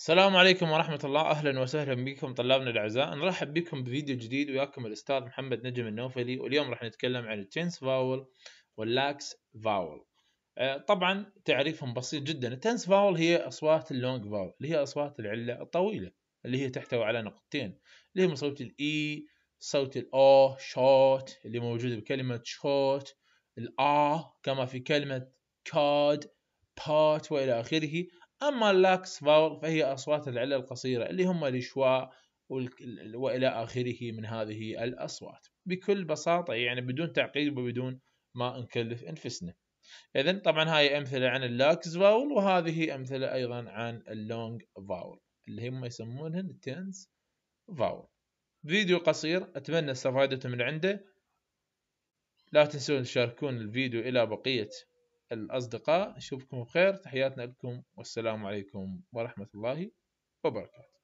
السلام عليكم ورحمة الله أهلا وسهلا بكم طلابنا الأعزاء نرحب بكم بفيديو جديد وياكم الأستاذ محمد نجم النوفلي واليوم راح نتكلم عن التنس فاول واللاكس فاول آه، طبعا تعريفهم بسيط جدا التنس فاول هي أصوات اللونج فاول اللي هي أصوات العلة الطويلة اللي هي تحتوي على نقطتين اللي هم صوت الإي e، صوت الأو شوت اللي موجود بكلمة شوت الآ كما في كلمة كاد بات وإلى آخره أما اللاكس فاول فهي أصوات العلة القصيرة اللي هم الإشواء وإلى آخره من هذه الأصوات بكل بساطة يعني بدون تعقيد وبدون ما نكلف أنفسنا إذا طبعا هاي أمثلة عن اللاكس فاول وهذه أمثلة أيضا عن اللونج فاول اللي هم يسمونهن التنس فاول فيديو قصير أتمنى استفادتم من عنده لا تنسون تشاركون الفيديو إلى بقية الأصدقاء نشوفكم بخير تحياتنا لكم والسلام عليكم ورحمة الله وبركاته